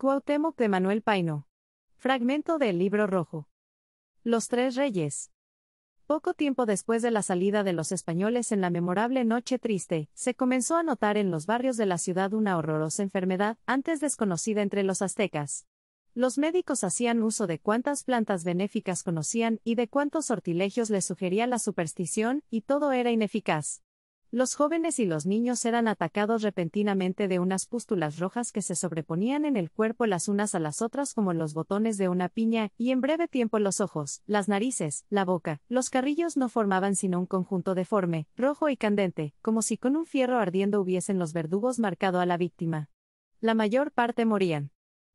Cuauhtémoc de Manuel Paino. Fragmento del libro rojo. Los tres reyes. Poco tiempo después de la salida de los españoles en la memorable Noche Triste, se comenzó a notar en los barrios de la ciudad una horrorosa enfermedad, antes desconocida entre los aztecas. Los médicos hacían uso de cuántas plantas benéficas conocían y de cuántos sortilegios les sugería la superstición, y todo era ineficaz. Los jóvenes y los niños eran atacados repentinamente de unas pústulas rojas que se sobreponían en el cuerpo las unas a las otras como los botones de una piña, y en breve tiempo los ojos, las narices, la boca, los carrillos no formaban sino un conjunto deforme, rojo y candente, como si con un fierro ardiendo hubiesen los verdugos marcado a la víctima. La mayor parte morían.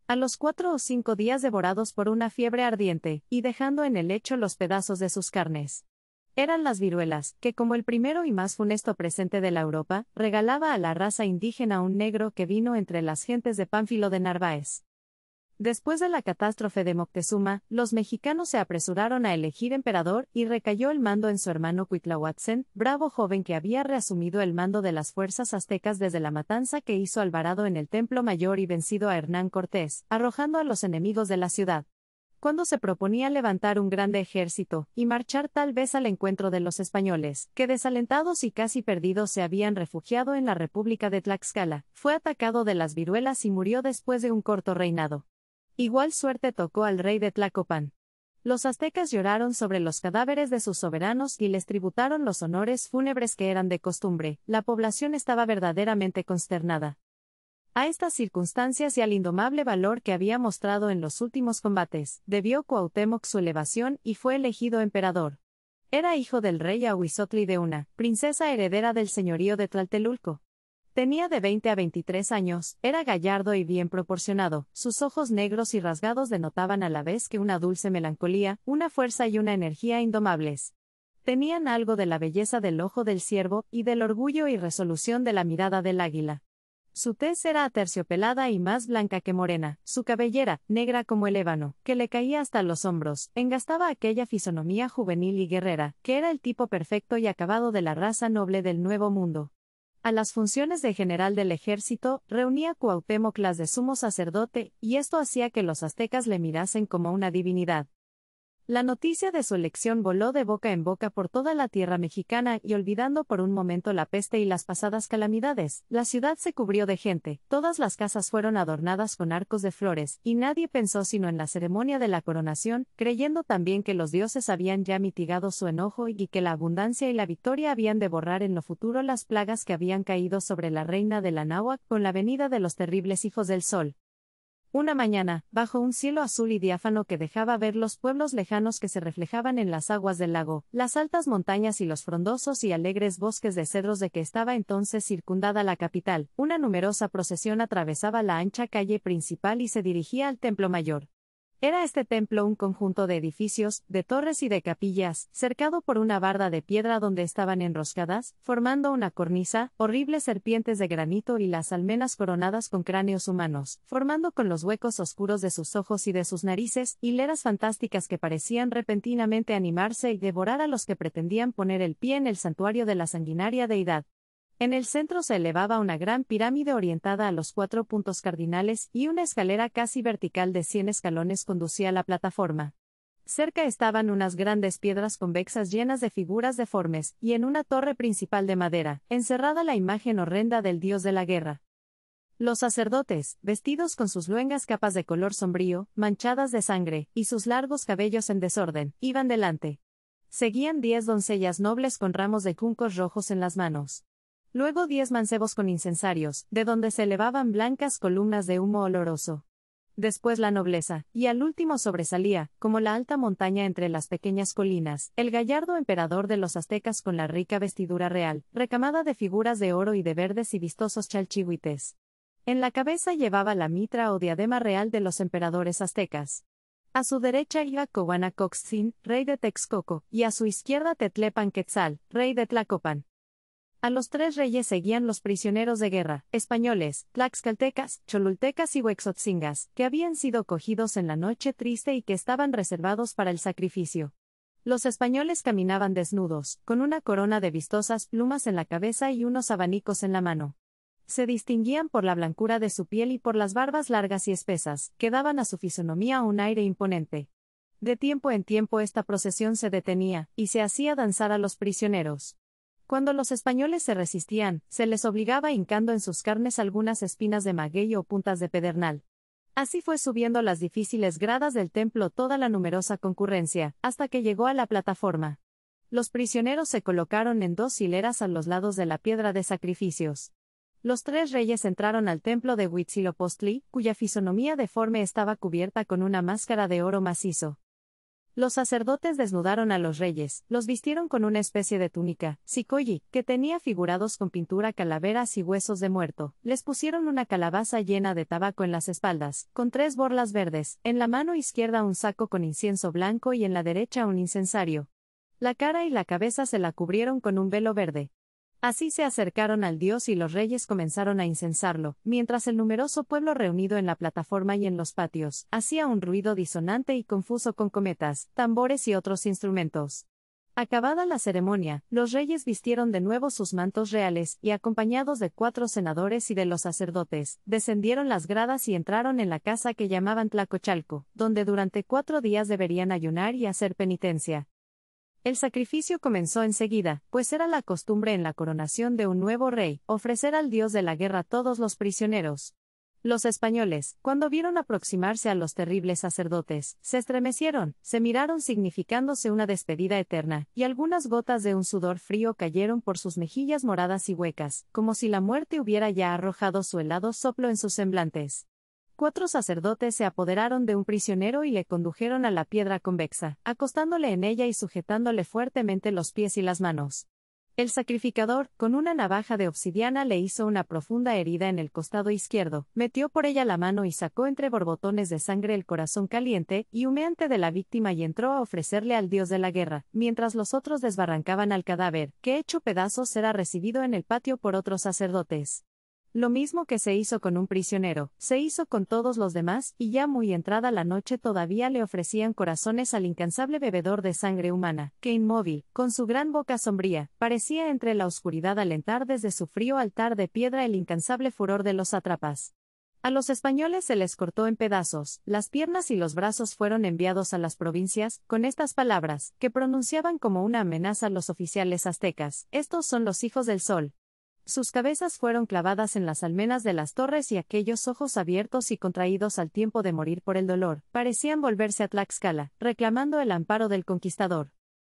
A los cuatro o cinco días devorados por una fiebre ardiente, y dejando en el lecho los pedazos de sus carnes eran las viruelas, que como el primero y más funesto presente de la Europa, regalaba a la raza indígena un negro que vino entre las gentes de Pánfilo de Narváez. Después de la catástrofe de Moctezuma, los mexicanos se apresuraron a elegir emperador y recayó el mando en su hermano Cuitlahuatzen, bravo joven que había reasumido el mando de las fuerzas aztecas desde la matanza que hizo Alvarado en el Templo Mayor y vencido a Hernán Cortés, arrojando a los enemigos de la ciudad cuando se proponía levantar un grande ejército y marchar tal vez al encuentro de los españoles, que desalentados y casi perdidos se habían refugiado en la República de Tlaxcala, fue atacado de las viruelas y murió después de un corto reinado. Igual suerte tocó al rey de Tlacopan. Los aztecas lloraron sobre los cadáveres de sus soberanos y les tributaron los honores fúnebres que eran de costumbre. La población estaba verdaderamente consternada. A estas circunstancias y al indomable valor que había mostrado en los últimos combates, debió Cuauhtémoc su elevación y fue elegido emperador. Era hijo del rey Ahuizotli de una, princesa heredera del señorío de Tlaltelulco. Tenía de 20 a 23 años, era gallardo y bien proporcionado, sus ojos negros y rasgados denotaban a la vez que una dulce melancolía, una fuerza y una energía indomables. Tenían algo de la belleza del ojo del ciervo y del orgullo y resolución de la mirada del águila. Su tez era aterciopelada y más blanca que morena, su cabellera, negra como el ébano, que le caía hasta los hombros, engastaba aquella fisonomía juvenil y guerrera, que era el tipo perfecto y acabado de la raza noble del Nuevo Mundo. A las funciones de general del ejército, reunía Cuauhtémoc de sumo sacerdote, y esto hacía que los aztecas le mirasen como una divinidad, la noticia de su elección voló de boca en boca por toda la tierra mexicana y olvidando por un momento la peste y las pasadas calamidades, la ciudad se cubrió de gente, todas las casas fueron adornadas con arcos de flores, y nadie pensó sino en la ceremonia de la coronación, creyendo también que los dioses habían ya mitigado su enojo y que la abundancia y la victoria habían de borrar en lo futuro las plagas que habían caído sobre la reina de la náhuatl con la venida de los terribles hijos del sol. Una mañana, bajo un cielo azul y diáfano que dejaba ver los pueblos lejanos que se reflejaban en las aguas del lago, las altas montañas y los frondosos y alegres bosques de cedros de que estaba entonces circundada la capital, una numerosa procesión atravesaba la ancha calle principal y se dirigía al templo mayor. Era este templo un conjunto de edificios, de torres y de capillas, cercado por una barda de piedra donde estaban enroscadas, formando una cornisa, horribles serpientes de granito y las almenas coronadas con cráneos humanos, formando con los huecos oscuros de sus ojos y de sus narices, hileras fantásticas que parecían repentinamente animarse y devorar a los que pretendían poner el pie en el santuario de la sanguinaria deidad. En el centro se elevaba una gran pirámide orientada a los cuatro puntos cardinales y una escalera casi vertical de cien escalones conducía a la plataforma. Cerca estaban unas grandes piedras convexas llenas de figuras deformes, y en una torre principal de madera, encerrada la imagen horrenda del dios de la guerra. Los sacerdotes, vestidos con sus luengas capas de color sombrío, manchadas de sangre, y sus largos cabellos en desorden, iban delante. Seguían diez doncellas nobles con ramos de juncos rojos en las manos. Luego diez mancebos con incensarios, de donde se elevaban blancas columnas de humo oloroso. Después la nobleza, y al último sobresalía, como la alta montaña entre las pequeñas colinas, el gallardo emperador de los aztecas con la rica vestidura real, recamada de figuras de oro y de verdes y vistosos chalchihuites. En la cabeza llevaba la mitra o diadema real de los emperadores aztecas. A su derecha iba Coxin, rey de Texcoco, y a su izquierda Tetlepan Quetzal, rey de Tlacopan. A los tres reyes seguían los prisioneros de guerra, españoles, tlaxcaltecas, cholultecas y huexotzingas, que habían sido cogidos en la noche triste y que estaban reservados para el sacrificio. Los españoles caminaban desnudos, con una corona de vistosas plumas en la cabeza y unos abanicos en la mano. Se distinguían por la blancura de su piel y por las barbas largas y espesas, que daban a su fisonomía un aire imponente. De tiempo en tiempo esta procesión se detenía, y se hacía danzar a los prisioneros. Cuando los españoles se resistían, se les obligaba hincando en sus carnes algunas espinas de maguey o puntas de pedernal. Así fue subiendo las difíciles gradas del templo toda la numerosa concurrencia, hasta que llegó a la plataforma. Los prisioneros se colocaron en dos hileras a los lados de la piedra de sacrificios. Los tres reyes entraron al templo de Huitzilopochtli, cuya fisonomía deforme estaba cubierta con una máscara de oro macizo. Los sacerdotes desnudaron a los reyes, los vistieron con una especie de túnica, sicoyi, que tenía figurados con pintura calaveras y huesos de muerto, les pusieron una calabaza llena de tabaco en las espaldas, con tres borlas verdes, en la mano izquierda un saco con incienso blanco y en la derecha un incensario. La cara y la cabeza se la cubrieron con un velo verde, Así se acercaron al dios y los reyes comenzaron a incensarlo, mientras el numeroso pueblo reunido en la plataforma y en los patios, hacía un ruido disonante y confuso con cometas, tambores y otros instrumentos. Acabada la ceremonia, los reyes vistieron de nuevo sus mantos reales, y acompañados de cuatro senadores y de los sacerdotes, descendieron las gradas y entraron en la casa que llamaban Tlacochalco, donde durante cuatro días deberían ayunar y hacer penitencia. El sacrificio comenzó enseguida, pues era la costumbre en la coronación de un nuevo rey, ofrecer al dios de la guerra todos los prisioneros. Los españoles, cuando vieron aproximarse a los terribles sacerdotes, se estremecieron, se miraron significándose una despedida eterna, y algunas gotas de un sudor frío cayeron por sus mejillas moradas y huecas, como si la muerte hubiera ya arrojado su helado soplo en sus semblantes. Cuatro sacerdotes se apoderaron de un prisionero y le condujeron a la piedra convexa, acostándole en ella y sujetándole fuertemente los pies y las manos. El sacrificador, con una navaja de obsidiana, le hizo una profunda herida en el costado izquierdo, metió por ella la mano y sacó entre borbotones de sangre el corazón caliente y humeante de la víctima y entró a ofrecerle al dios de la guerra, mientras los otros desbarrancaban al cadáver, que hecho pedazos será recibido en el patio por otros sacerdotes. Lo mismo que se hizo con un prisionero, se hizo con todos los demás, y ya muy entrada la noche todavía le ofrecían corazones al incansable bebedor de sangre humana, que inmóvil, con su gran boca sombría, parecía entre la oscuridad alentar desde su frío altar de piedra el incansable furor de los atrapas. A los españoles se les cortó en pedazos, las piernas y los brazos fueron enviados a las provincias, con estas palabras, que pronunciaban como una amenaza los oficiales aztecas, estos son los hijos del sol, sus cabezas fueron clavadas en las almenas de las torres y aquellos ojos abiertos y contraídos al tiempo de morir por el dolor, parecían volverse a Tlaxcala, reclamando el amparo del conquistador.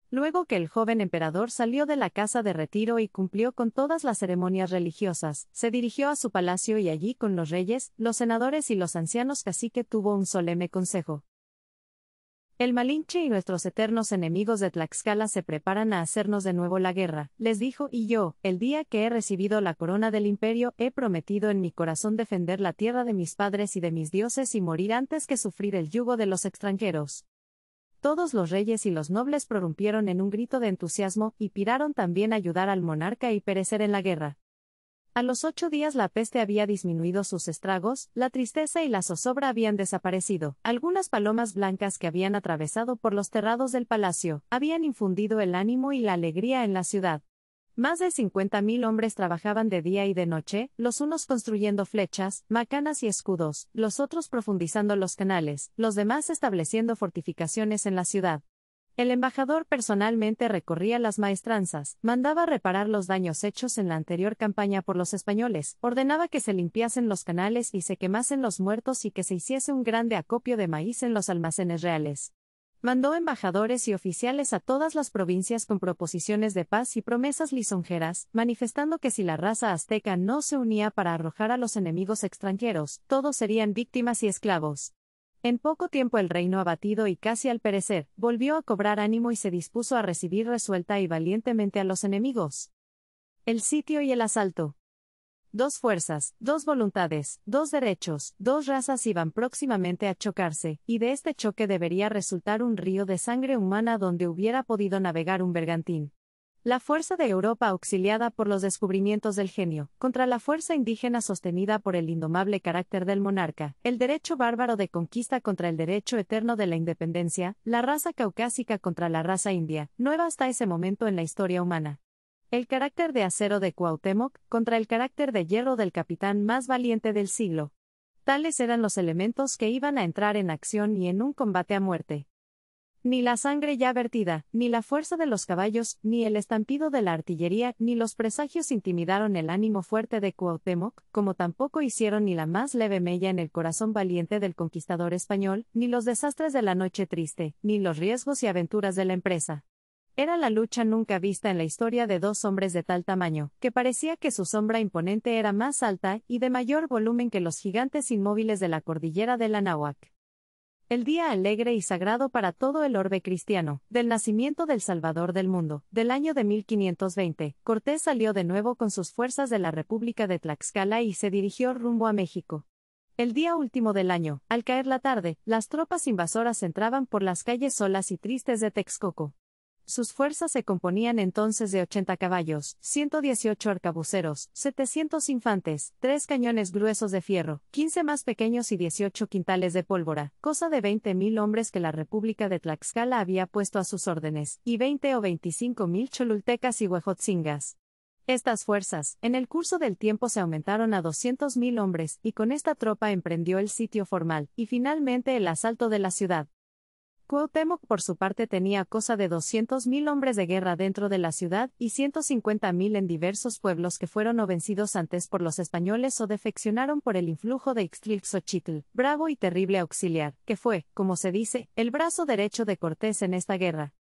Luego que el joven emperador salió de la casa de retiro y cumplió con todas las ceremonias religiosas, se dirigió a su palacio y allí con los reyes, los senadores y los ancianos cacique tuvo un solemne consejo. El Malinche y nuestros eternos enemigos de Tlaxcala se preparan a hacernos de nuevo la guerra, les dijo, y yo, el día que he recibido la corona del imperio, he prometido en mi corazón defender la tierra de mis padres y de mis dioses y morir antes que sufrir el yugo de los extranjeros. Todos los reyes y los nobles prorrumpieron en un grito de entusiasmo, y piraron también ayudar al monarca y perecer en la guerra. A los ocho días la peste había disminuido sus estragos, la tristeza y la zozobra habían desaparecido. Algunas palomas blancas que habían atravesado por los terrados del palacio habían infundido el ánimo y la alegría en la ciudad. Más de mil hombres trabajaban de día y de noche, los unos construyendo flechas, macanas y escudos, los otros profundizando los canales, los demás estableciendo fortificaciones en la ciudad. El embajador personalmente recorría las maestranzas, mandaba reparar los daños hechos en la anterior campaña por los españoles, ordenaba que se limpiasen los canales y se quemasen los muertos y que se hiciese un grande acopio de maíz en los almacenes reales. Mandó embajadores y oficiales a todas las provincias con proposiciones de paz y promesas lisonjeras, manifestando que si la raza azteca no se unía para arrojar a los enemigos extranjeros, todos serían víctimas y esclavos. En poco tiempo el reino abatido y casi al perecer, volvió a cobrar ánimo y se dispuso a recibir resuelta y valientemente a los enemigos. El sitio y el asalto. Dos fuerzas, dos voluntades, dos derechos, dos razas iban próximamente a chocarse, y de este choque debería resultar un río de sangre humana donde hubiera podido navegar un bergantín. La fuerza de Europa auxiliada por los descubrimientos del genio, contra la fuerza indígena sostenida por el indomable carácter del monarca, el derecho bárbaro de conquista contra el derecho eterno de la independencia, la raza caucásica contra la raza india, nueva hasta ese momento en la historia humana. El carácter de acero de Cuauhtémoc contra el carácter de hierro del capitán más valiente del siglo. Tales eran los elementos que iban a entrar en acción y en un combate a muerte. Ni la sangre ya vertida, ni la fuerza de los caballos, ni el estampido de la artillería, ni los presagios intimidaron el ánimo fuerte de Cuauhtémoc, como tampoco hicieron ni la más leve mella en el corazón valiente del conquistador español, ni los desastres de la noche triste, ni los riesgos y aventuras de la empresa. Era la lucha nunca vista en la historia de dos hombres de tal tamaño, que parecía que su sombra imponente era más alta y de mayor volumen que los gigantes inmóviles de la cordillera de la el día alegre y sagrado para todo el orbe cristiano, del nacimiento del Salvador del mundo, del año de 1520, Cortés salió de nuevo con sus fuerzas de la República de Tlaxcala y se dirigió rumbo a México. El día último del año, al caer la tarde, las tropas invasoras entraban por las calles solas y tristes de Texcoco. Sus fuerzas se componían entonces de 80 caballos, 118 arcabuceros, 700 infantes, 3 cañones gruesos de fierro, 15 más pequeños y 18 quintales de pólvora, cosa de 20.000 hombres que la República de Tlaxcala había puesto a sus órdenes, y 20 o 25.000 cholultecas y huejotzingas. Estas fuerzas, en el curso del tiempo se aumentaron a 200.000 hombres, y con esta tropa emprendió el sitio formal, y finalmente el asalto de la ciudad. Cuauhtémoc por su parte tenía cosa de 200.000 hombres de guerra dentro de la ciudad y 150.000 en diversos pueblos que fueron o vencidos antes por los españoles o defeccionaron por el influjo de Ixtlilxochitl, bravo y terrible auxiliar, que fue, como se dice, el brazo derecho de Cortés en esta guerra.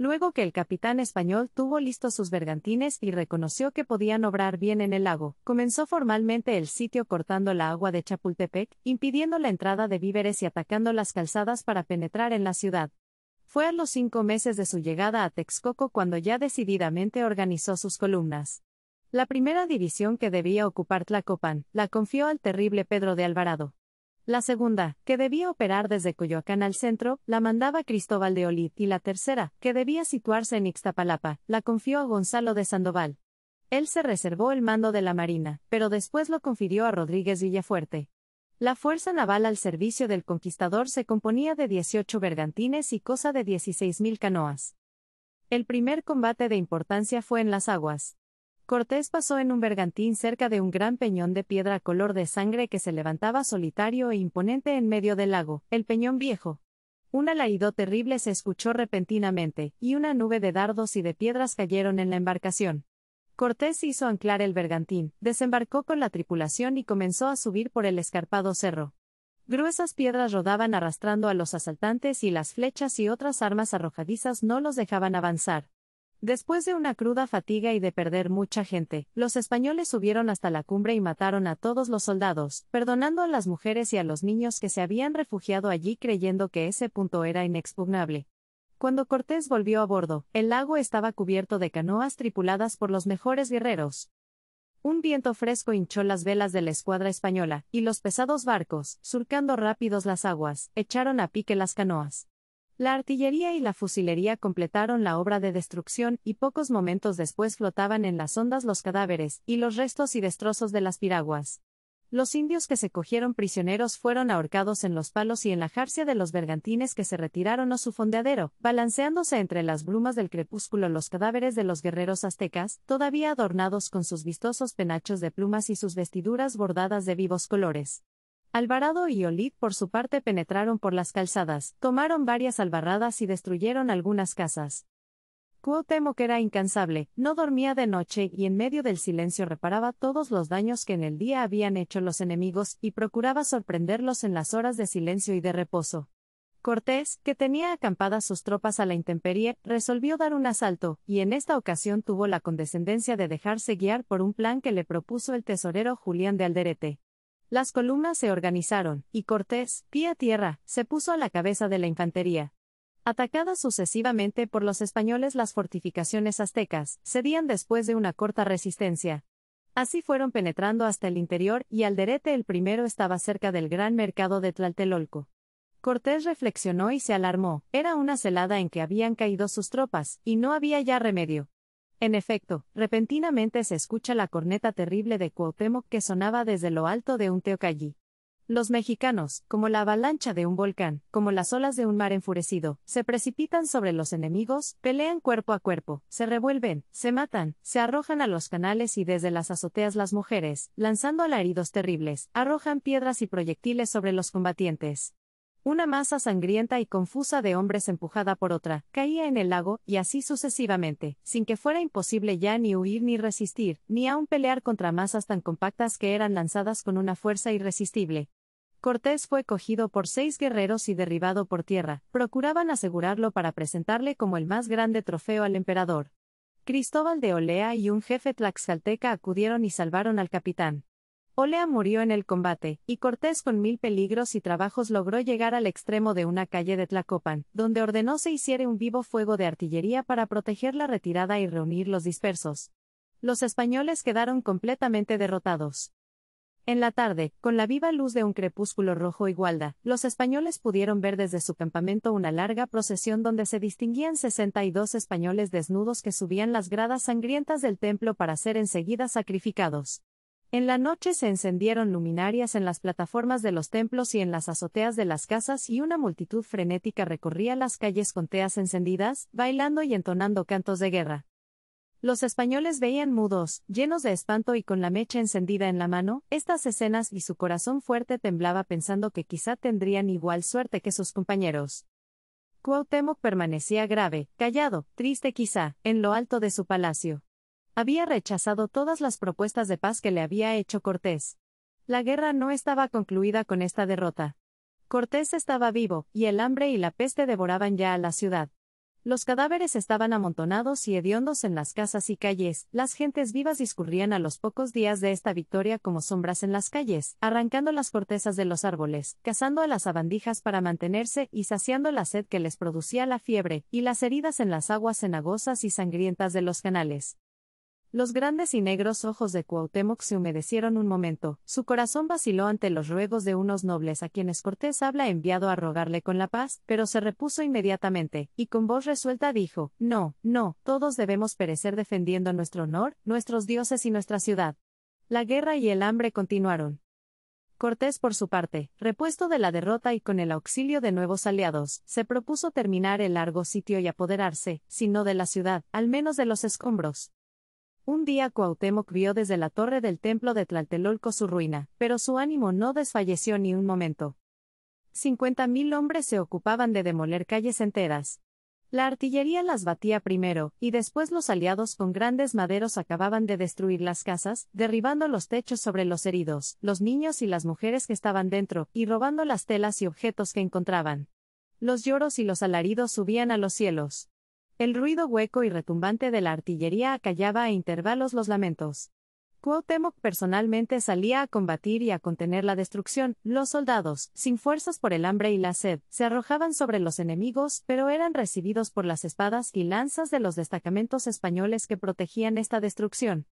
Luego que el capitán español tuvo listos sus bergantines y reconoció que podían obrar bien en el lago, comenzó formalmente el sitio cortando la agua de Chapultepec, impidiendo la entrada de víveres y atacando las calzadas para penetrar en la ciudad. Fue a los cinco meses de su llegada a Texcoco cuando ya decididamente organizó sus columnas. La primera división que debía ocupar Tlacopan, la confió al terrible Pedro de Alvarado, la segunda, que debía operar desde Coyoacán al centro, la mandaba Cristóbal de Olid, y la tercera, que debía situarse en Ixtapalapa, la confió a Gonzalo de Sandoval. Él se reservó el mando de la Marina, pero después lo confirió a Rodríguez Villafuerte. La fuerza naval al servicio del conquistador se componía de 18 bergantines y cosa de 16.000 canoas. El primer combate de importancia fue en las aguas. Cortés pasó en un bergantín cerca de un gran peñón de piedra color de sangre que se levantaba solitario e imponente en medio del lago, el Peñón Viejo. Un alaído terrible se escuchó repentinamente, y una nube de dardos y de piedras cayeron en la embarcación. Cortés hizo anclar el bergantín, desembarcó con la tripulación y comenzó a subir por el escarpado cerro. Gruesas piedras rodaban arrastrando a los asaltantes y las flechas y otras armas arrojadizas no los dejaban avanzar. Después de una cruda fatiga y de perder mucha gente, los españoles subieron hasta la cumbre y mataron a todos los soldados, perdonando a las mujeres y a los niños que se habían refugiado allí creyendo que ese punto era inexpugnable. Cuando Cortés volvió a bordo, el lago estaba cubierto de canoas tripuladas por los mejores guerreros. Un viento fresco hinchó las velas de la escuadra española, y los pesados barcos, surcando rápidos las aguas, echaron a pique las canoas. La artillería y la fusilería completaron la obra de destrucción y pocos momentos después flotaban en las ondas los cadáveres y los restos y destrozos de las piraguas. Los indios que se cogieron prisioneros fueron ahorcados en los palos y en la jarcia de los bergantines que se retiraron a su fondeadero, balanceándose entre las brumas del crepúsculo los cadáveres de los guerreros aztecas, todavía adornados con sus vistosos penachos de plumas y sus vestiduras bordadas de vivos colores. Alvarado y Olid por su parte penetraron por las calzadas, tomaron varias albarradas y destruyeron algunas casas. que era incansable, no dormía de noche y en medio del silencio reparaba todos los daños que en el día habían hecho los enemigos y procuraba sorprenderlos en las horas de silencio y de reposo. Cortés, que tenía acampadas sus tropas a la intemperie, resolvió dar un asalto, y en esta ocasión tuvo la condescendencia de dejarse guiar por un plan que le propuso el tesorero Julián de Alderete. Las columnas se organizaron, y Cortés, pie a tierra, se puso a la cabeza de la infantería. Atacadas sucesivamente por los españoles las fortificaciones aztecas, cedían después de una corta resistencia. Así fueron penetrando hasta el interior, y Alderete el primero estaba cerca del gran mercado de Tlaltelolco. Cortés reflexionó y se alarmó, era una celada en que habían caído sus tropas, y no había ya remedio. En efecto, repentinamente se escucha la corneta terrible de Cuauhtémoc que sonaba desde lo alto de un teocalli. Los mexicanos, como la avalancha de un volcán, como las olas de un mar enfurecido, se precipitan sobre los enemigos, pelean cuerpo a cuerpo, se revuelven, se matan, se arrojan a los canales y desde las azoteas las mujeres, lanzando alaridos terribles, arrojan piedras y proyectiles sobre los combatientes. Una masa sangrienta y confusa de hombres empujada por otra, caía en el lago, y así sucesivamente, sin que fuera imposible ya ni huir ni resistir, ni aun pelear contra masas tan compactas que eran lanzadas con una fuerza irresistible. Cortés fue cogido por seis guerreros y derribado por tierra, procuraban asegurarlo para presentarle como el más grande trofeo al emperador. Cristóbal de Olea y un jefe tlaxcalteca acudieron y salvaron al capitán. Olea murió en el combate, y Cortés con mil peligros y trabajos logró llegar al extremo de una calle de Tlacopan, donde ordenó se hiciera un vivo fuego de artillería para proteger la retirada y reunir los dispersos. Los españoles quedaron completamente derrotados. En la tarde, con la viva luz de un crepúsculo rojo igualda, los españoles pudieron ver desde su campamento una larga procesión donde se distinguían 62 españoles desnudos que subían las gradas sangrientas del templo para ser enseguida sacrificados. En la noche se encendieron luminarias en las plataformas de los templos y en las azoteas de las casas y una multitud frenética recorría las calles con teas encendidas, bailando y entonando cantos de guerra. Los españoles veían mudos, llenos de espanto y con la mecha encendida en la mano, estas escenas y su corazón fuerte temblaba pensando que quizá tendrían igual suerte que sus compañeros. Cuauhtémoc permanecía grave, callado, triste quizá, en lo alto de su palacio. Había rechazado todas las propuestas de paz que le había hecho Cortés. La guerra no estaba concluida con esta derrota. Cortés estaba vivo, y el hambre y la peste devoraban ya a la ciudad. Los cadáveres estaban amontonados y hediondos en las casas y calles, las gentes vivas discurrían a los pocos días de esta victoria como sombras en las calles, arrancando las cortezas de los árboles, cazando a las abandijas para mantenerse y saciando la sed que les producía la fiebre, y las heridas en las aguas cenagosas y sangrientas de los canales. Los grandes y negros ojos de Cuauhtémoc se humedecieron un momento, su corazón vaciló ante los ruegos de unos nobles a quienes Cortés habla enviado a rogarle con la paz, pero se repuso inmediatamente, y con voz resuelta dijo, No, no, todos debemos perecer defendiendo nuestro honor, nuestros dioses y nuestra ciudad. La guerra y el hambre continuaron. Cortés, por su parte, repuesto de la derrota y con el auxilio de nuevos aliados, se propuso terminar el largo sitio y apoderarse, si no de la ciudad, al menos de los escombros. Un día Cuauhtémoc vio desde la torre del templo de Tlaltelolco su ruina, pero su ánimo no desfalleció ni un momento. Cincuenta mil hombres se ocupaban de demoler calles enteras. La artillería las batía primero, y después los aliados con grandes maderos acababan de destruir las casas, derribando los techos sobre los heridos, los niños y las mujeres que estaban dentro, y robando las telas y objetos que encontraban. Los lloros y los alaridos subían a los cielos. El ruido hueco y retumbante de la artillería acallaba a intervalos los lamentos. Cuauhtémoc personalmente salía a combatir y a contener la destrucción. Los soldados, sin fuerzas por el hambre y la sed, se arrojaban sobre los enemigos, pero eran recibidos por las espadas y lanzas de los destacamentos españoles que protegían esta destrucción.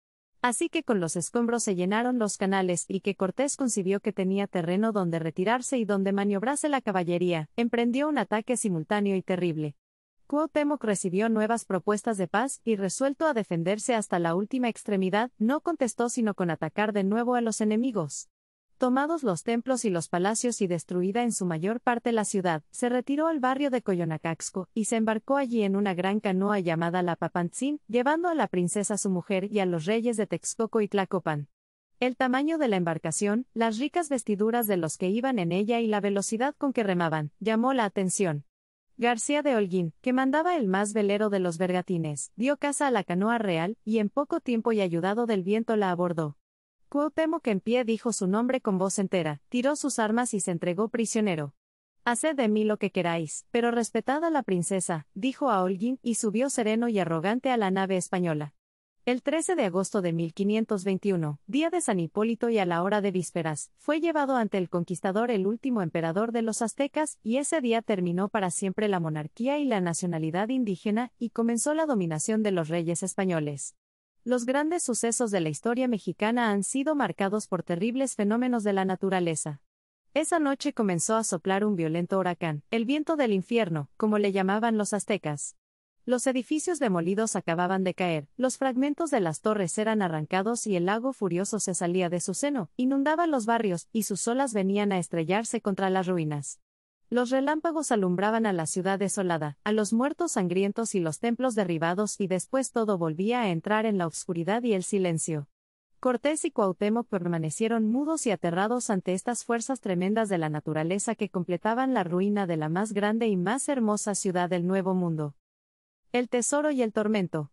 Así que con los escombros se llenaron los canales y que Cortés concibió que tenía terreno donde retirarse y donde maniobrase la caballería, emprendió un ataque simultáneo y terrible. Cuauhtémoc recibió nuevas propuestas de paz y resuelto a defenderse hasta la última extremidad, no contestó sino con atacar de nuevo a los enemigos. Tomados los templos y los palacios y destruida en su mayor parte la ciudad, se retiró al barrio de Coyonacaxco y se embarcó allí en una gran canoa llamada la Papantzin, llevando a la princesa su mujer y a los reyes de Texcoco y Tlacopan. El tamaño de la embarcación, las ricas vestiduras de los que iban en ella y la velocidad con que remaban, llamó la atención. García de Holguín, que mandaba el más velero de los bergatines, dio caza a la canoa real, y en poco tiempo y ayudado del viento la abordó. que en pie dijo su nombre con voz entera, tiró sus armas y se entregó prisionero. Haced de mí lo que queráis, pero respetad a la princesa, dijo a Holguín, y subió sereno y arrogante a la nave española. El 13 de agosto de 1521, día de San Hipólito y a la hora de vísperas, fue llevado ante el conquistador el último emperador de los aztecas, y ese día terminó para siempre la monarquía y la nacionalidad indígena, y comenzó la dominación de los reyes españoles. Los grandes sucesos de la historia mexicana han sido marcados por terribles fenómenos de la naturaleza. Esa noche comenzó a soplar un violento huracán, el viento del infierno, como le llamaban los aztecas. Los edificios demolidos acababan de caer, los fragmentos de las torres eran arrancados y el lago furioso se salía de su seno, inundaba los barrios, y sus olas venían a estrellarse contra las ruinas. Los relámpagos alumbraban a la ciudad desolada, a los muertos sangrientos y los templos derribados y después todo volvía a entrar en la oscuridad y el silencio. Cortés y Cuauhtémoc permanecieron mudos y aterrados ante estas fuerzas tremendas de la naturaleza que completaban la ruina de la más grande y más hermosa ciudad del Nuevo Mundo. El tesoro y el tormento.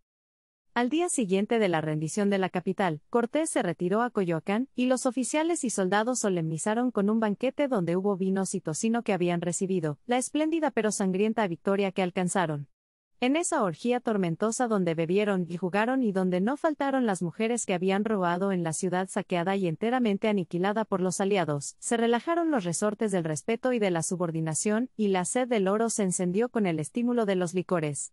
Al día siguiente de la rendición de la capital, Cortés se retiró a Coyoacán, y los oficiales y soldados solemnizaron con un banquete donde hubo vinos y tocino que habían recibido, la espléndida pero sangrienta victoria que alcanzaron. En esa orgía tormentosa donde bebieron y jugaron y donde no faltaron las mujeres que habían robado en la ciudad saqueada y enteramente aniquilada por los aliados, se relajaron los resortes del respeto y de la subordinación, y la sed del oro se encendió con el estímulo de los licores.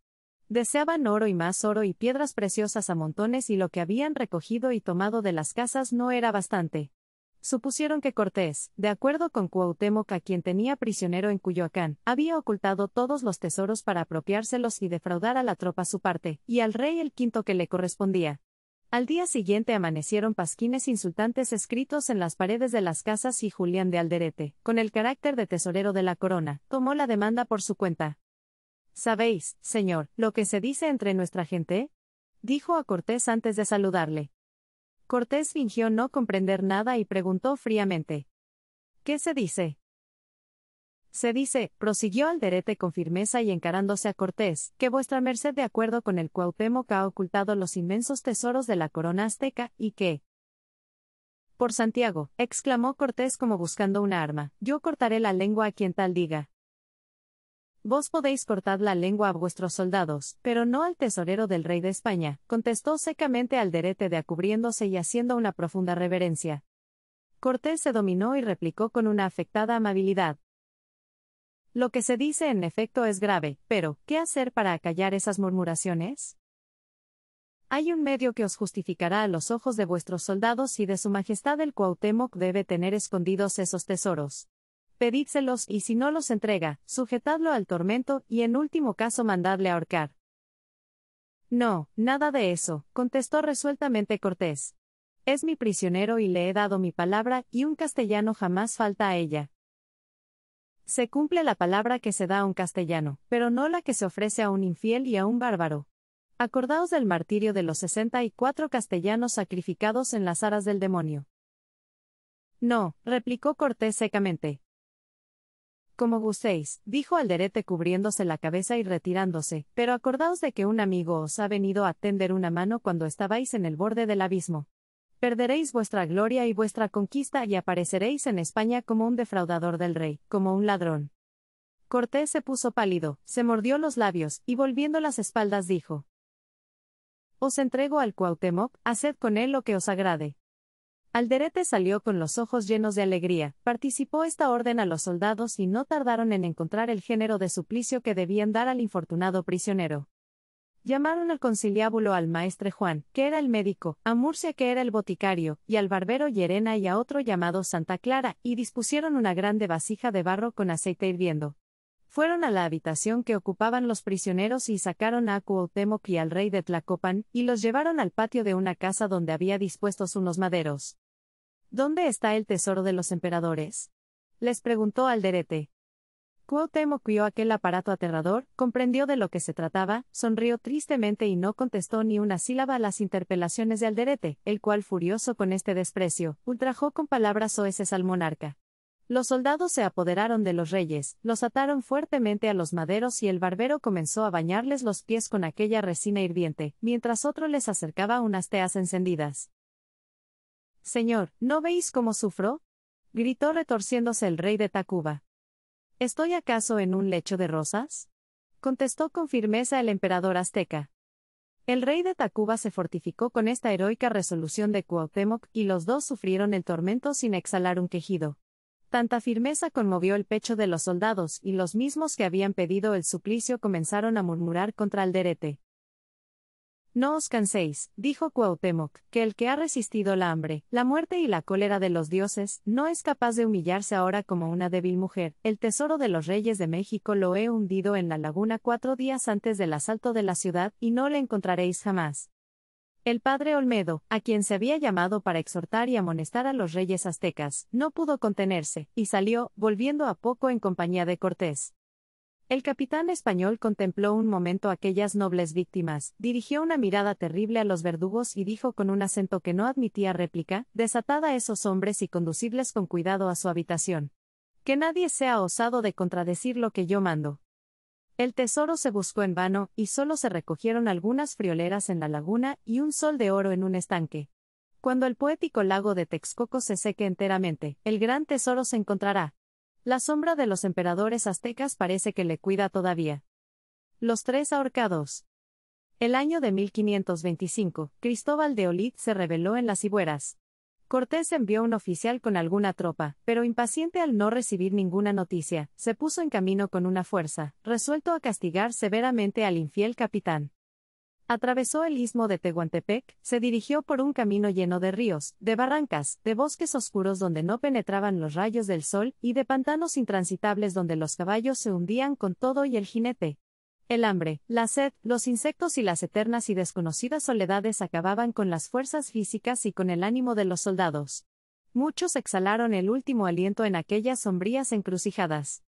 Deseaban oro y más oro y piedras preciosas a montones y lo que habían recogido y tomado de las casas no era bastante. Supusieron que Cortés, de acuerdo con Cuauhtémoc a quien tenía prisionero en Cuyoacán, había ocultado todos los tesoros para apropiárselos y defraudar a la tropa su parte, y al rey el quinto que le correspondía. Al día siguiente amanecieron pasquines insultantes escritos en las paredes de las casas y Julián de Alderete, con el carácter de tesorero de la corona, tomó la demanda por su cuenta. ¿Sabéis, señor, lo que se dice entre nuestra gente? dijo a Cortés antes de saludarle. Cortés fingió no comprender nada y preguntó fríamente. ¿Qué se dice? Se dice, prosiguió Alderete con firmeza y encarándose a Cortés, que vuestra merced de acuerdo con el Cuauhtémoc ha ocultado los inmensos tesoros de la corona azteca, y que... Por Santiago, exclamó Cortés como buscando una arma, yo cortaré la lengua a quien tal diga. Vos podéis cortar la lengua a vuestros soldados, pero no al tesorero del rey de España, contestó secamente Alderete de acubriéndose y haciendo una profunda reverencia. Cortés se dominó y replicó con una afectada amabilidad. Lo que se dice en efecto es grave, pero ¿qué hacer para acallar esas murmuraciones? Hay un medio que os justificará a los ojos de vuestros soldados y de su majestad el Cuauhtémoc debe tener escondidos esos tesoros pedídselos y si no los entrega, sujetadlo al tormento y en último caso mandadle ahorcar. No, nada de eso, contestó resueltamente Cortés. Es mi prisionero y le he dado mi palabra y un castellano jamás falta a ella. Se cumple la palabra que se da a un castellano, pero no la que se ofrece a un infiel y a un bárbaro. Acordaos del martirio de los sesenta y cuatro castellanos sacrificados en las aras del demonio. No, replicó Cortés secamente, como gustéis, dijo Alderete cubriéndose la cabeza y retirándose, pero acordaos de que un amigo os ha venido a tender una mano cuando estabais en el borde del abismo. Perderéis vuestra gloria y vuestra conquista y apareceréis en España como un defraudador del rey, como un ladrón. Cortés se puso pálido, se mordió los labios, y volviendo las espaldas dijo. Os entrego al Cuauhtémoc, haced con él lo que os agrade. Alderete salió con los ojos llenos de alegría, participó esta orden a los soldados y no tardaron en encontrar el género de suplicio que debían dar al infortunado prisionero. Llamaron al conciliábulo al maestre Juan, que era el médico, a Murcia que era el boticario, y al barbero Yerena y a otro llamado Santa Clara, y dispusieron una grande vasija de barro con aceite hirviendo. Fueron a la habitación que ocupaban los prisioneros y sacaron a Cuauhtémoc y al rey de Tlacopan, y los llevaron al patio de una casa donde había dispuestos unos maderos. ¿Dónde está el tesoro de los emperadores? les preguntó Alderete. Cuauhtémoc vio aquel aparato aterrador, comprendió de lo que se trataba, sonrió tristemente y no contestó ni una sílaba a las interpelaciones de Alderete, el cual furioso con este desprecio, ultrajó con palabras soeces al monarca. Los soldados se apoderaron de los reyes, los ataron fuertemente a los maderos y el barbero comenzó a bañarles los pies con aquella resina hirviente, mientras otro les acercaba unas teas encendidas. Señor, ¿no veis cómo sufro? gritó retorciéndose el rey de Tacuba. ¿Estoy acaso en un lecho de rosas? contestó con firmeza el emperador azteca. El rey de Tacuba se fortificó con esta heroica resolución de Cuauhtémoc y los dos sufrieron el tormento sin exhalar un quejido. Tanta firmeza conmovió el pecho de los soldados y los mismos que habían pedido el suplicio comenzaron a murmurar contra el derete. No os canséis, dijo Cuauhtémoc, que el que ha resistido la hambre, la muerte y la cólera de los dioses, no es capaz de humillarse ahora como una débil mujer. El tesoro de los reyes de México lo he hundido en la laguna cuatro días antes del asalto de la ciudad, y no le encontraréis jamás. El padre Olmedo, a quien se había llamado para exhortar y amonestar a los reyes aztecas, no pudo contenerse, y salió, volviendo a poco en compañía de Cortés. El capitán español contempló un momento aquellas nobles víctimas, dirigió una mirada terrible a los verdugos y dijo con un acento que no admitía réplica, desatad a esos hombres y conducidles con cuidado a su habitación. Que nadie sea osado de contradecir lo que yo mando. El tesoro se buscó en vano, y solo se recogieron algunas frioleras en la laguna y un sol de oro en un estanque. Cuando el poético lago de Texcoco se seque enteramente, el gran tesoro se encontrará. La sombra de los emperadores aztecas parece que le cuida todavía. Los tres ahorcados. El año de 1525, Cristóbal de Olid se rebeló en las Ibueras. Cortés envió un oficial con alguna tropa, pero impaciente al no recibir ninguna noticia, se puso en camino con una fuerza, resuelto a castigar severamente al infiel capitán. Atravesó el istmo de Tehuantepec, se dirigió por un camino lleno de ríos, de barrancas, de bosques oscuros donde no penetraban los rayos del sol, y de pantanos intransitables donde los caballos se hundían con todo y el jinete. El hambre, la sed, los insectos y las eternas y desconocidas soledades acababan con las fuerzas físicas y con el ánimo de los soldados. Muchos exhalaron el último aliento en aquellas sombrías encrucijadas.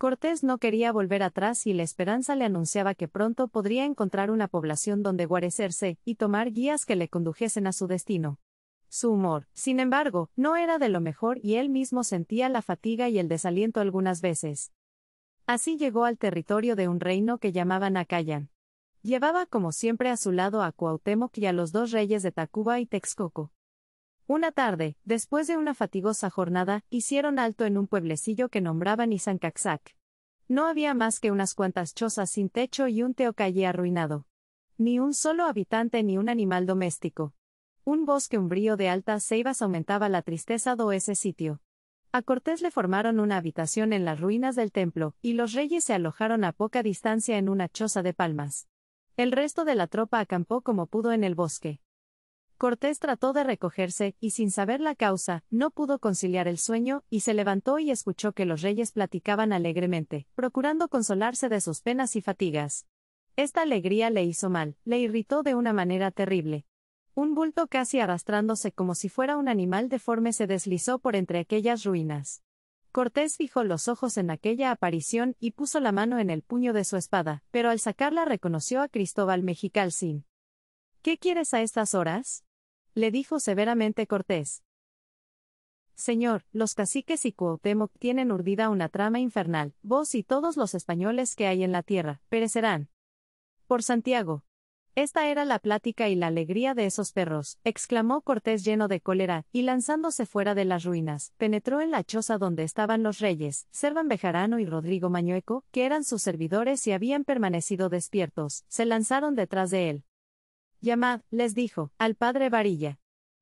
Cortés no quería volver atrás y la esperanza le anunciaba que pronto podría encontrar una población donde guarecerse y tomar guías que le condujesen a su destino. Su humor, sin embargo, no era de lo mejor y él mismo sentía la fatiga y el desaliento algunas veces. Así llegó al territorio de un reino que llamaban Acayan. Llevaba como siempre a su lado a Cuauhtémoc y a los dos reyes de Tacuba y Texcoco. Una tarde, después de una fatigosa jornada, hicieron alto en un pueblecillo que nombraban Isancaxac. No había más que unas cuantas chozas sin techo y un teocalli arruinado. Ni un solo habitante ni un animal doméstico. Un bosque umbrío de altas ceibas aumentaba la tristeza de ese sitio. A Cortés le formaron una habitación en las ruinas del templo, y los reyes se alojaron a poca distancia en una choza de palmas. El resto de la tropa acampó como pudo en el bosque. Cortés trató de recogerse, y sin saber la causa, no pudo conciliar el sueño, y se levantó y escuchó que los reyes platicaban alegremente, procurando consolarse de sus penas y fatigas. Esta alegría le hizo mal, le irritó de una manera terrible. Un bulto casi arrastrándose como si fuera un animal deforme se deslizó por entre aquellas ruinas. Cortés fijó los ojos en aquella aparición y puso la mano en el puño de su espada, pero al sacarla reconoció a Cristóbal Mexicalcín. ¿Qué quieres a estas horas? le dijo severamente Cortés. Señor, los caciques y Cuauhtémoc tienen urdida una trama infernal, vos y todos los españoles que hay en la tierra, perecerán. Por Santiago. Esta era la plática y la alegría de esos perros, exclamó Cortés lleno de cólera, y lanzándose fuera de las ruinas, penetró en la choza donde estaban los reyes, Servan Bejarano y Rodrigo Mañueco, que eran sus servidores y habían permanecido despiertos, se lanzaron detrás de él. Llamad, les dijo, al padre Varilla.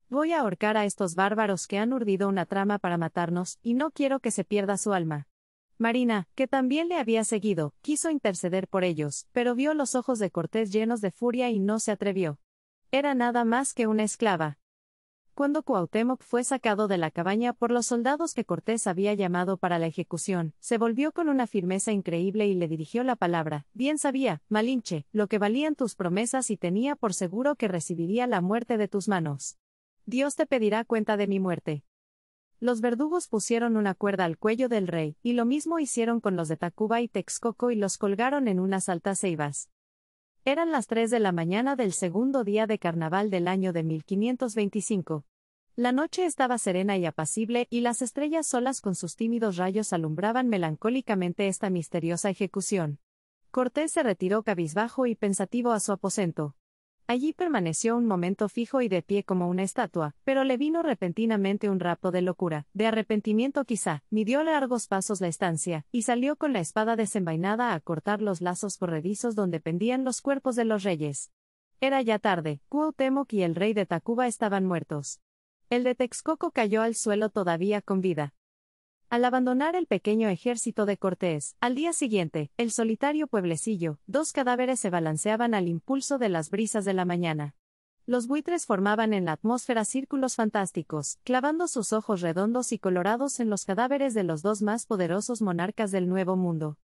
Voy a ahorcar a estos bárbaros que han urdido una trama para matarnos, y no quiero que se pierda su alma. Marina, que también le había seguido, quiso interceder por ellos, pero vio los ojos de Cortés llenos de furia y no se atrevió. Era nada más que una esclava cuando Cuauhtémoc fue sacado de la cabaña por los soldados que Cortés había llamado para la ejecución, se volvió con una firmeza increíble y le dirigió la palabra. Bien sabía, Malinche, lo que valían tus promesas y tenía por seguro que recibiría la muerte de tus manos. Dios te pedirá cuenta de mi muerte. Los verdugos pusieron una cuerda al cuello del rey, y lo mismo hicieron con los de Tacuba y Texcoco y los colgaron en unas altas ceibas. Eran las tres de la mañana del segundo día de carnaval del año de 1525. La noche estaba serena y apacible, y las estrellas solas con sus tímidos rayos alumbraban melancólicamente esta misteriosa ejecución. Cortés se retiró cabizbajo y pensativo a su aposento. Allí permaneció un momento fijo y de pie como una estatua, pero le vino repentinamente un rapto de locura, de arrepentimiento quizá, midió largos pasos la estancia, y salió con la espada desenvainada a cortar los lazos corredizos donde pendían los cuerpos de los reyes. Era ya tarde, Cuauhtémoc y el rey de Tacuba estaban muertos. El de Texcoco cayó al suelo todavía con vida. Al abandonar el pequeño ejército de Cortés, al día siguiente, el solitario pueblecillo, dos cadáveres se balanceaban al impulso de las brisas de la mañana. Los buitres formaban en la atmósfera círculos fantásticos, clavando sus ojos redondos y colorados en los cadáveres de los dos más poderosos monarcas del Nuevo Mundo.